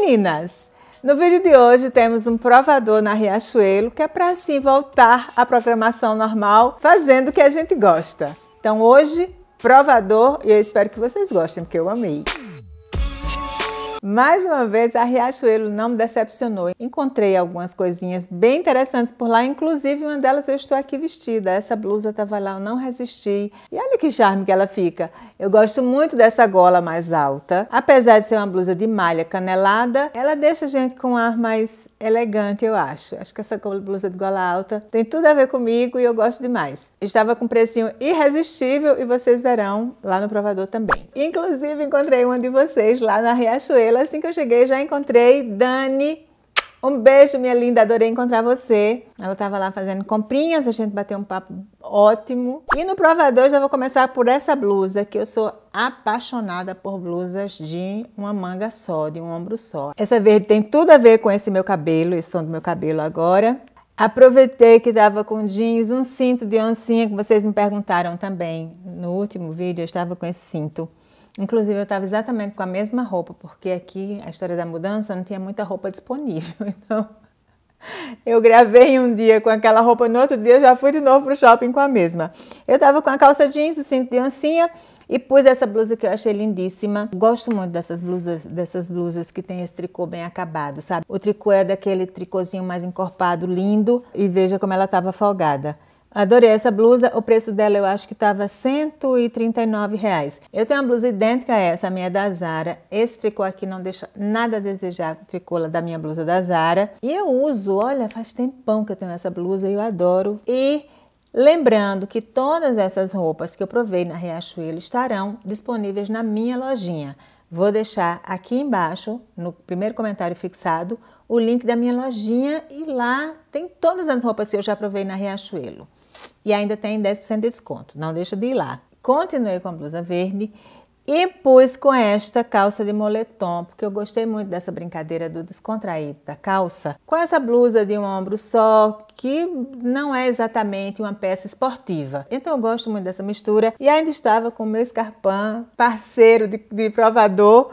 meninas! No vídeo de hoje temos um provador na Riachuelo que é para assim voltar à programação normal, fazendo o que a gente gosta. Então hoje, provador e eu espero que vocês gostem, porque eu amei. Mais uma vez, a Riachuelo não me decepcionou. Encontrei algumas coisinhas bem interessantes por lá, inclusive uma delas eu estou aqui vestida. Essa blusa estava lá, eu não resisti. E olha que charme que ela fica. Eu gosto muito dessa gola mais alta. Apesar de ser uma blusa de malha canelada, ela deixa a gente com um ar mais elegante, eu acho. Acho que essa blusa de gola alta tem tudo a ver comigo e eu gosto demais. Estava com um precinho irresistível e vocês verão lá no provador também. Inclusive, encontrei uma de vocês lá na Riachuelo. Assim que eu cheguei, já encontrei Dani um beijo, minha linda. Adorei encontrar você. Ela estava lá fazendo comprinhas, a gente bateu um papo ótimo. E no provador já vou começar por essa blusa, que eu sou apaixonada por blusas de uma manga só, de um ombro só. Essa verde tem tudo a ver com esse meu cabelo, esse tom do meu cabelo agora. Aproveitei que dava com jeans, um cinto de oncinha que vocês me perguntaram também. No último vídeo eu estava com esse cinto. Inclusive, eu estava exatamente com a mesma roupa, porque aqui a história da mudança não tinha muita roupa disponível. Então, eu gravei um dia com aquela roupa, no outro dia eu já fui de novo para o shopping com a mesma. Eu estava com a calça jeans, o cinto de ancinha e pus essa blusa que eu achei lindíssima. Gosto muito dessas blusas, dessas blusas que tem esse tricô bem acabado, sabe? O tricô é daquele tricôzinho mais encorpado, lindo, e veja como ela estava folgada. Adorei essa blusa, o preço dela eu acho que estava 139 reais. Eu tenho uma blusa idêntica a essa, a minha é da Zara. Esse tricô aqui não deixa nada a desejar a tricola da minha blusa da Zara. E eu uso, olha, faz tempão que eu tenho essa blusa e eu adoro. E Lembrando que todas essas roupas que eu provei na Riachuelo estarão disponíveis na minha lojinha. Vou deixar aqui embaixo, no primeiro comentário fixado, o link da minha lojinha e lá tem todas as roupas que eu já provei na Riachuelo e ainda tem 10% de desconto. Não deixa de ir lá. Continuei com a blusa verde e pus com esta calça de moletom, porque eu gostei muito dessa brincadeira do descontraído da calça, com essa blusa de um ombro só, que não é exatamente uma peça esportiva. Então eu gosto muito dessa mistura e ainda estava com o meu escarpão, parceiro de, de provador,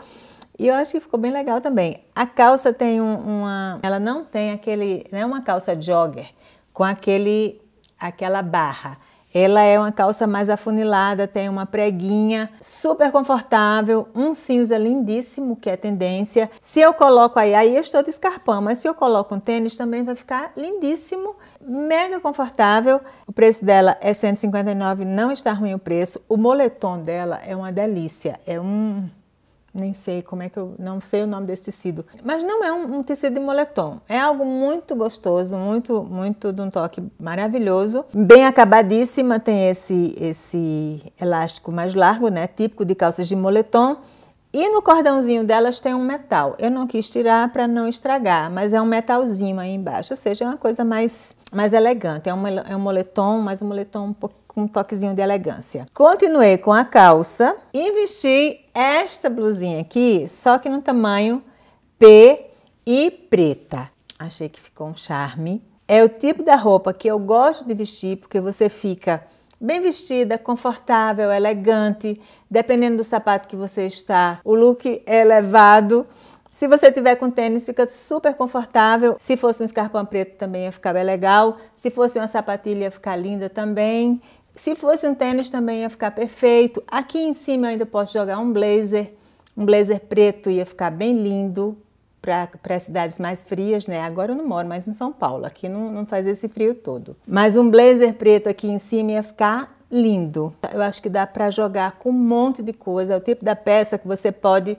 e eu acho que ficou bem legal também. A calça tem um, uma... ela não tem aquele... não é uma calça jogger, com aquele aquela barra. Ela é uma calça mais afunilada, tem uma preguinha, super confortável, um cinza lindíssimo, que é tendência. Se eu coloco aí, aí eu estou de escarpão, mas se eu coloco um tênis também vai ficar lindíssimo, mega confortável. O preço dela é 159, não está ruim o preço. O moletom dela é uma delícia, é um nem sei como é que eu não sei o nome desse tecido, mas não é um, um, tecido de moletom, é algo muito gostoso, muito muito de um toque maravilhoso, bem acabadíssima, tem esse esse elástico mais largo, né, típico de calças de moletom. E no cordãozinho delas tem um metal. Eu não quis tirar para não estragar, mas é um metalzinho aí embaixo, ou seja, é uma coisa mais, mais elegante. É um, é um moletom, mas um moletom um com um toquezinho de elegância. Continuei com a calça e vesti esta blusinha aqui, só que no tamanho P e preta. Achei que ficou um charme. É o tipo da roupa que eu gosto de vestir porque você fica bem vestida, confortável, elegante, dependendo do sapato que você está. O look é elevado. Se você tiver com tênis, fica super confortável. Se fosse um escarpão preto também ia ficar bem legal. Se fosse uma sapatilha ia ficar linda também. Se fosse um tênis também ia ficar perfeito. Aqui em cima eu ainda posso jogar um blazer, um blazer preto ia ficar bem lindo para cidades mais frias, né? Agora eu não moro mais em São Paulo, aqui não, não faz esse frio todo. Mas um blazer preto aqui em cima ia ficar lindo. Eu acho que dá para jogar com um monte de coisa, é o tipo da peça que você pode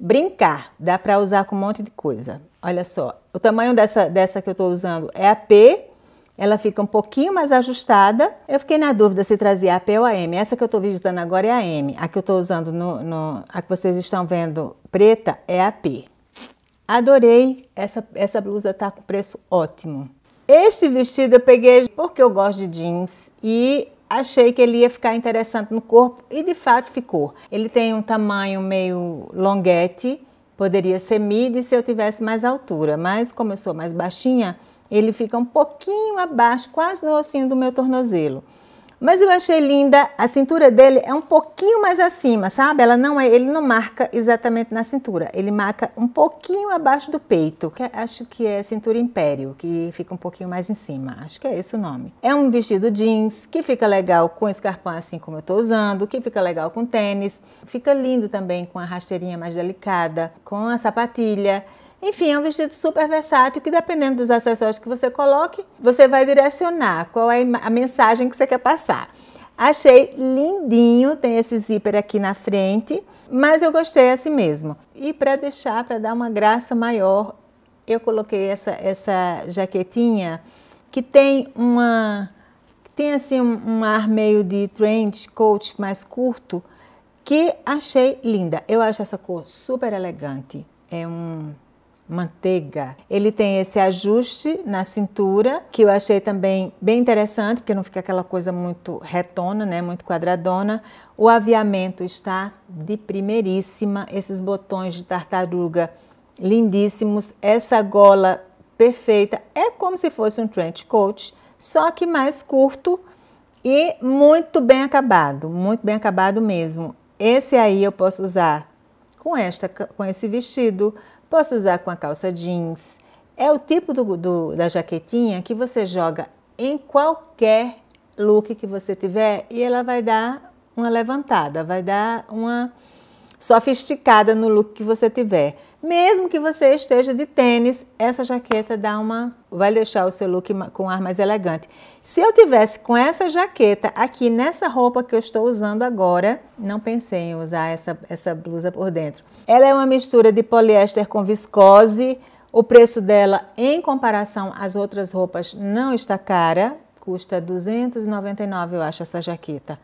brincar, dá para usar com um monte de coisa. Olha só, o tamanho dessa, dessa que eu estou usando é a P, ela fica um pouquinho mais ajustada. Eu fiquei na dúvida se trazia AP ou AM. Essa que eu estou visitando agora é a m A que eu estou usando, no, no, a que vocês estão vendo preta, é a p Adorei, essa, essa blusa tá com preço ótimo. Este vestido eu peguei porque eu gosto de jeans e achei que ele ia ficar interessante no corpo e de fato ficou. Ele tem um tamanho meio longuete, poderia ser midi se eu tivesse mais altura, mas como eu sou mais baixinha, ele fica um pouquinho abaixo, quase no ossinho do meu tornozelo. Mas eu achei linda, a cintura dele é um pouquinho mais acima, sabe? Ela não é, ele não marca exatamente na cintura, ele marca um pouquinho abaixo do peito, que é, acho que é cintura império, que fica um pouquinho mais em cima, acho que é esse o nome. É um vestido jeans que fica legal com escarpão assim como eu tô usando, que fica legal com tênis, fica lindo também com a rasteirinha mais delicada, com a sapatilha. Enfim, é um vestido super versátil que, dependendo dos acessórios que você coloque, você vai direcionar qual é a mensagem que você quer passar. Achei lindinho, tem esse zíper aqui na frente, mas eu gostei assim mesmo. E para deixar, para dar uma graça maior, eu coloquei essa, essa jaquetinha que tem uma tem assim um, um ar meio de trench coat mais curto que achei linda. Eu acho essa cor super elegante. É um manteiga. Ele tem esse ajuste na cintura, que eu achei também bem interessante, porque não fica aquela coisa muito retona, né, muito quadradona. O aviamento está de primeiríssima, esses botões de tartaruga lindíssimos, essa gola perfeita, é como se fosse um trench coat, só que mais curto e muito bem acabado, muito bem acabado mesmo. Esse aí eu posso usar com esta com esse vestido, Posso usar com a calça jeans. É o tipo do, do, da jaquetinha que você joga em qualquer look que você tiver e ela vai dar uma levantada, vai dar uma sofisticada no look que você tiver. Mesmo que você esteja de tênis, essa jaqueta dá uma vai deixar o seu look com um ar mais elegante. Se eu tivesse com essa jaqueta aqui nessa roupa que eu estou usando agora, não pensei em usar essa, essa blusa por dentro. Ela é uma mistura de poliéster com viscose. O preço dela, em comparação às outras roupas, não está cara. Custa 299, eu acho, essa jaqueta.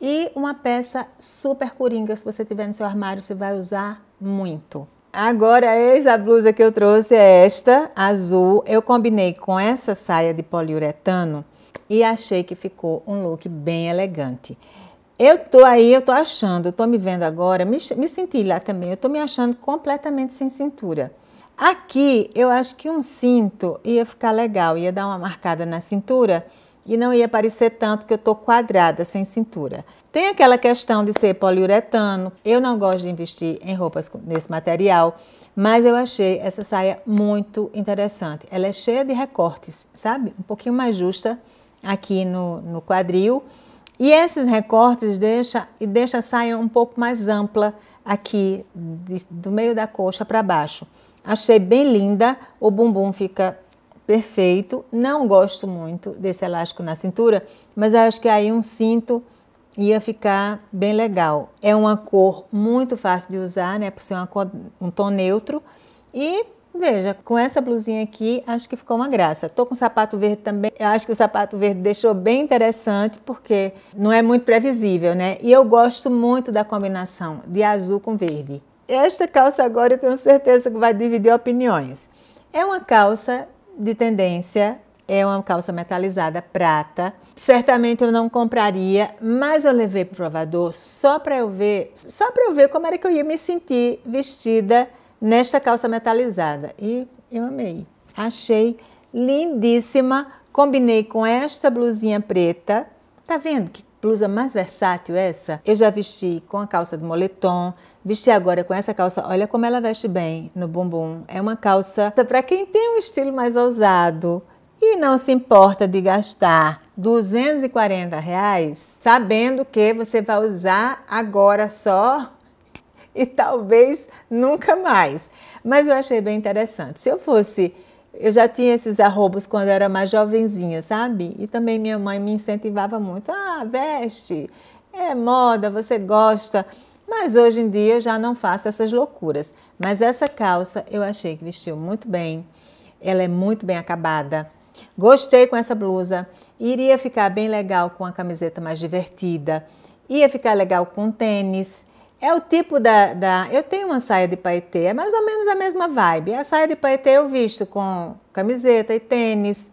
E uma peça super coringa, se você tiver no seu armário, você vai usar muito. Agora, eis a blusa que eu trouxe, é esta, azul. Eu combinei com essa saia de poliuretano e achei que ficou um look bem elegante. Eu tô aí, eu tô achando, eu tô me vendo agora, me, me senti lá também, eu tô me achando completamente sem cintura. Aqui, eu acho que um cinto ia ficar legal, ia dar uma marcada na cintura, e não ia parecer tanto que eu tô quadrada, sem cintura. Tem aquela questão de ser poliuretano. Eu não gosto de investir em roupas nesse material, mas eu achei essa saia muito interessante. Ela é cheia de recortes, sabe? Um pouquinho mais justa aqui no, no quadril. E esses recortes deixam deixa a saia um pouco mais ampla aqui, de, do meio da coxa para baixo. Achei bem linda, o bumbum fica perfeito. Não gosto muito desse elástico na cintura, mas acho que aí um cinto ia ficar bem legal. É uma cor muito fácil de usar, né? Por ser uma cor, um tom neutro. E veja, com essa blusinha aqui, acho que ficou uma graça. Tô com sapato verde também. Eu acho que o sapato verde deixou bem interessante, porque não é muito previsível, né? E eu gosto muito da combinação de azul com verde. Esta calça agora eu tenho certeza que vai dividir opiniões. É uma calça de tendência é uma calça metalizada prata. Certamente eu não compraria, mas eu levei para o provador só para eu ver, só para eu ver como era que eu ia me sentir vestida nesta calça metalizada. E eu amei. Achei lindíssima. Combinei com esta blusinha preta. Tá vendo que blusa mais versátil é essa? Eu já vesti com a calça de moletom, vestir agora com essa calça, olha como ela veste bem no bumbum. É uma calça para quem tem um estilo mais ousado e não se importa de gastar 240 reais, sabendo que você vai usar agora só e talvez nunca mais. Mas eu achei bem interessante. Se eu fosse, eu já tinha esses arrobos quando eu era mais jovenzinha, sabe? E também minha mãe me incentivava muito. Ah, veste, é moda, você gosta. Mas hoje em dia eu já não faço essas loucuras. Mas essa calça eu achei que vestiu muito bem. Ela é muito bem acabada. Gostei com essa blusa. Iria ficar bem legal com a camiseta mais divertida. Ia ficar legal com tênis. É o tipo da, da, Eu tenho uma saia de paetê, é mais ou menos a mesma vibe. A saia de paetê eu visto com camiseta e tênis,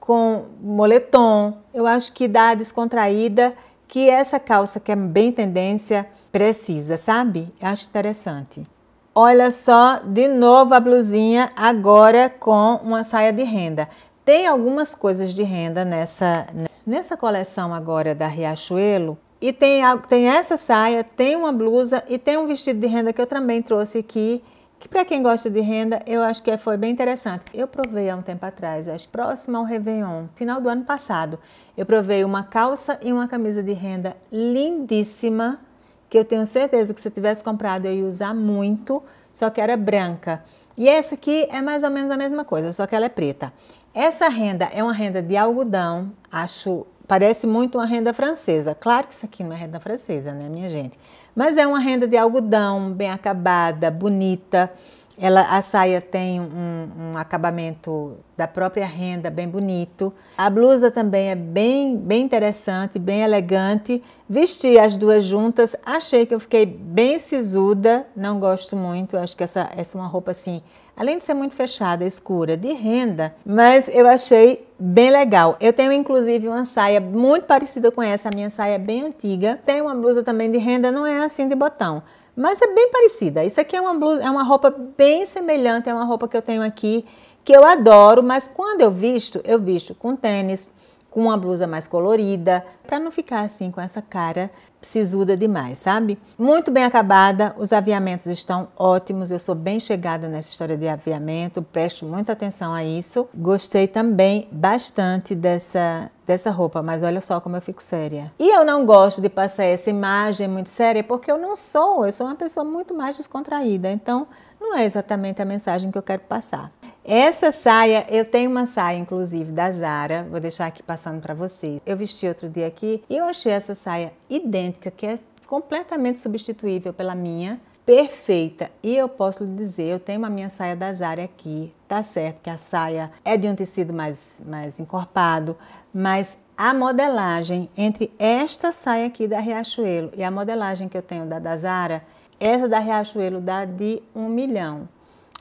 com moletom. Eu acho que dá a descontraída que essa calça que é bem tendência precisa, sabe? Acho interessante. Olha só, de novo a blusinha agora com uma saia de renda. Tem algumas coisas de renda nessa nessa coleção agora da Riachuelo e tem tem essa saia, tem uma blusa e tem um vestido de renda que eu também trouxe aqui que para quem gosta de renda, eu acho que foi bem interessante. Eu provei há um tempo atrás, acho próximo ao Réveillon, final do ano passado, eu provei uma calça e uma camisa de renda lindíssima, que eu tenho certeza que se eu tivesse comprado eu ia usar muito, só que era branca. E essa aqui é mais ou menos a mesma coisa, só que ela é preta. Essa renda é uma renda de algodão, acho, parece muito uma renda francesa. Claro que isso aqui não é renda francesa, né, minha gente? Mas é uma renda de algodão, bem acabada, bonita. Ela, a saia tem um, um, acabamento da própria renda bem bonito. A blusa também é bem, bem interessante, bem elegante. Vesti as duas juntas, achei que eu fiquei bem sisuda, não gosto muito. Acho que essa, essa é uma roupa assim, além de ser muito fechada, escura, de renda, mas eu achei bem legal. Eu tenho inclusive uma saia muito parecida com essa, a minha saia é bem antiga. Tem uma blusa também de renda, não é assim de botão mas é bem parecida. Isso aqui é uma blusa, é uma roupa bem semelhante, é uma roupa que eu tenho aqui, que eu adoro, mas quando eu visto, eu visto com tênis, com uma blusa mais colorida, para não ficar assim com essa cara sisuda demais, sabe? Muito bem acabada, os aviamentos estão ótimos, eu sou bem chegada nessa história de aviamento, presto muita atenção a isso. Gostei também bastante dessa dessa roupa, mas olha só como eu fico séria. E eu não gosto de passar essa imagem muito séria porque eu não sou, eu sou uma pessoa muito mais descontraída. Então, não é exatamente a mensagem que eu quero passar. Essa saia, eu tenho uma saia inclusive da Zara, vou deixar aqui passando para vocês. Eu vesti outro dia aqui e eu achei essa saia idêntica, que é completamente substituível pela minha, perfeita. E eu posso lhe dizer, eu tenho a minha saia da Zara aqui, tá certo que a saia é de um tecido mais, mais encorpado, mas a modelagem entre esta saia aqui da Riachuelo e a modelagem que eu tenho da, da Zara, essa da Riachuelo dá de um milhão.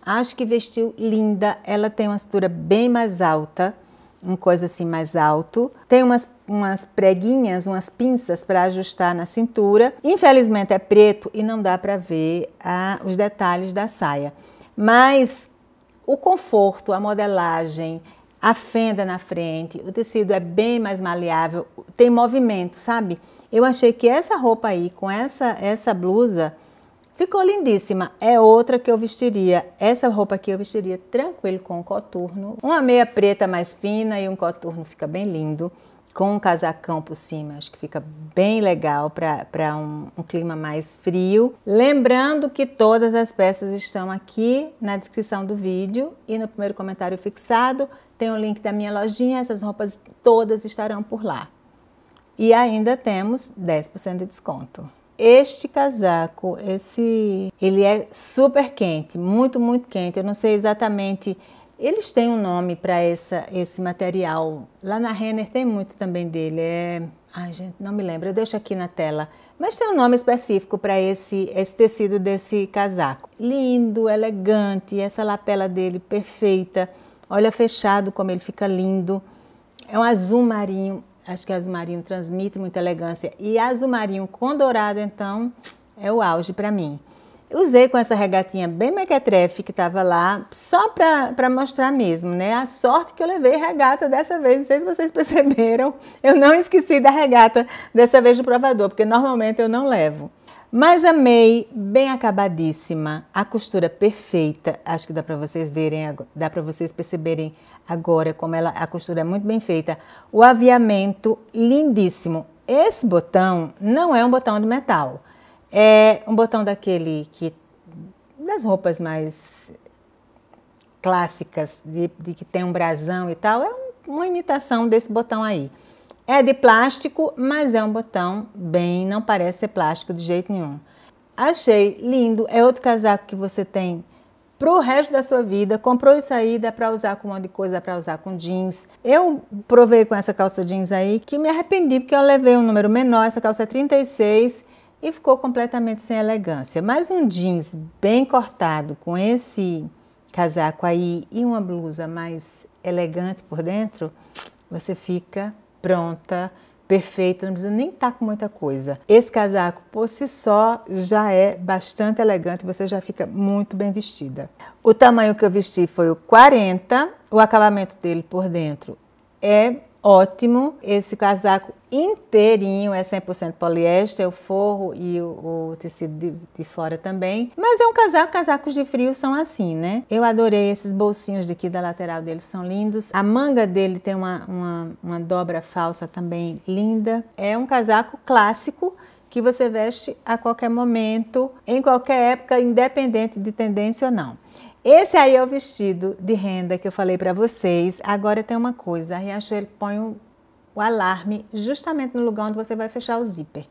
Acho que vestiu linda. Ela tem uma cintura bem mais alta, uma coisa assim mais alto. Tem umas, umas preguinhas, umas pinças para ajustar na cintura. Infelizmente é preto e não dá para ver ah, os detalhes da saia. Mas o conforto, a modelagem, a fenda na frente, o tecido é bem mais maleável, tem movimento, sabe? Eu achei que essa roupa aí, com essa, essa blusa, Ficou lindíssima. É outra que eu vestiria. Essa roupa aqui eu vestiria tranquilo com um coturno. Uma meia preta mais fina e um coturno fica bem lindo. Com um casacão por cima, acho que fica bem legal para um, um clima mais frio. Lembrando que todas as peças estão aqui na descrição do vídeo e no primeiro comentário fixado tem o link da minha lojinha. Essas roupas todas estarão por lá. E ainda temos 10% de desconto. Este casaco, esse, ele é super quente, muito, muito quente. Eu não sei exatamente eles têm um nome para esse material. Lá na Renner tem muito também dele. É... Ai, gente, não me lembro. Eu deixo aqui na tela. Mas tem um nome específico para esse, esse tecido desse casaco. Lindo, elegante. Essa lapela dele perfeita. Olha fechado como ele fica lindo. É um azul marinho Acho que azul marinho transmite muita elegância. E azul marinho com dourado, então, é o auge para mim. Usei com essa regatinha bem mequetrefe que estava lá, só para mostrar mesmo, né? A sorte que eu levei regata dessa vez, não sei se vocês perceberam, eu não esqueci da regata dessa vez do provador, porque normalmente eu não levo. Mas amei, bem acabadíssima, a costura perfeita, acho que dá para vocês verem, dá para vocês perceberem Agora, como ela, a costura é muito bem feita, o aviamento lindíssimo. Esse botão não é um botão de metal, é um botão daquele que das roupas mais clássicas, de, de que tem um brasão e tal, é um, uma imitação desse botão aí. É de plástico, mas é um botão bem, não parece ser plástico de jeito nenhum. Achei lindo, é outro casaco que você tem para o resto da sua vida. Comprou isso aí, dá para usar com um monte de coisa, dá para usar com jeans. Eu provei com essa calça jeans aí que me arrependi porque eu levei um número menor, essa calça é 36 e ficou completamente sem elegância. Mas um jeans bem cortado com esse casaco aí e uma blusa mais elegante por dentro, você fica pronta perfeita, não precisa nem estar tá com muita coisa. Esse casaco por si só já é bastante elegante, você já fica muito bem vestida. O tamanho que eu vesti foi o 40, o acabamento dele por dentro é ótimo. Esse casaco inteirinho é 100% poliéster, o forro e o, o tecido de, de, fora também. Mas é um casaco, casacos de frio são assim, né? Eu adorei esses bolsinhos daqui da lateral dele, são lindos. A manga dele tem uma, uma, uma dobra falsa também linda. É um casaco clássico que você veste a qualquer momento, em qualquer época, independente de tendência ou não. Esse aí é o vestido de renda que eu falei para vocês. Agora tem uma coisa, a Riachuelo põe o, o alarme justamente no lugar onde você vai fechar o zíper.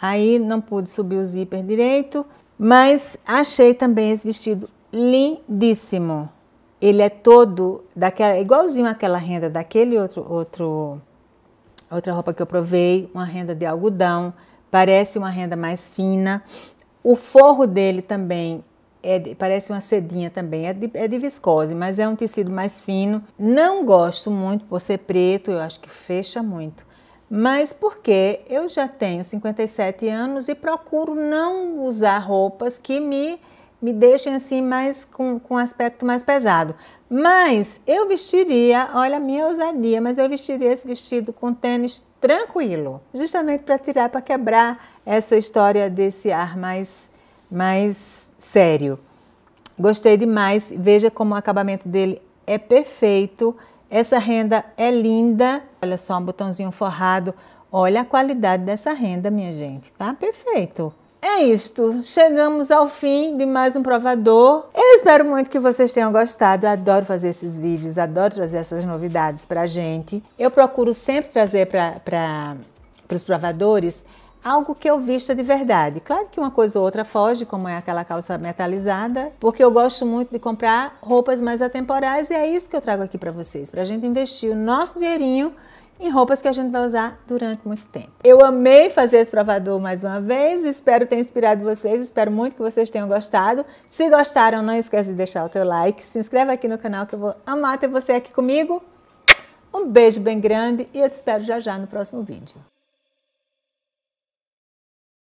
Aí não pude subir o zíper direito, mas achei também esse vestido lindíssimo. Ele é todo daquela, igualzinho àquela renda daquele outro, outro, outra roupa que eu provei, uma renda de algodão, parece uma renda mais fina. O forro dele também é, parece uma sedinha também, é de, é de viscose, mas é um tecido mais fino. Não gosto muito por ser preto, eu acho que fecha muito. Mas porque eu já tenho 57 anos e procuro não usar roupas que me, me deixem assim mais com, com aspecto mais pesado. Mas eu vestiria, olha a minha ousadia, mas eu vestiria esse vestido com tênis tranquilo, justamente para tirar, para quebrar essa história desse ar mais, mais sério. Gostei demais, veja como o acabamento dele é perfeito. Essa renda é linda. Olha só, um botãozinho forrado. Olha a qualidade dessa renda, minha gente. Tá perfeito. É isto. Chegamos ao fim de mais um provador. Eu espero muito que vocês tenham gostado. Eu adoro fazer esses vídeos, adoro trazer essas novidades pra gente. Eu procuro sempre trazer para os provadores algo que eu vista de verdade. Claro que uma coisa ou outra foge, como é aquela calça metalizada, porque eu gosto muito de comprar roupas mais atemporais e é isso que eu trago aqui para vocês, para a gente investir o nosso dinheirinho em roupas que a gente vai usar durante muito tempo. Eu amei fazer esse provador mais uma vez, espero ter inspirado vocês, espero muito que vocês tenham gostado. Se gostaram, não esquece de deixar o teu like, se inscreve aqui no canal que eu vou amar ter você aqui comigo. Um beijo bem grande e eu te espero já já no próximo vídeo.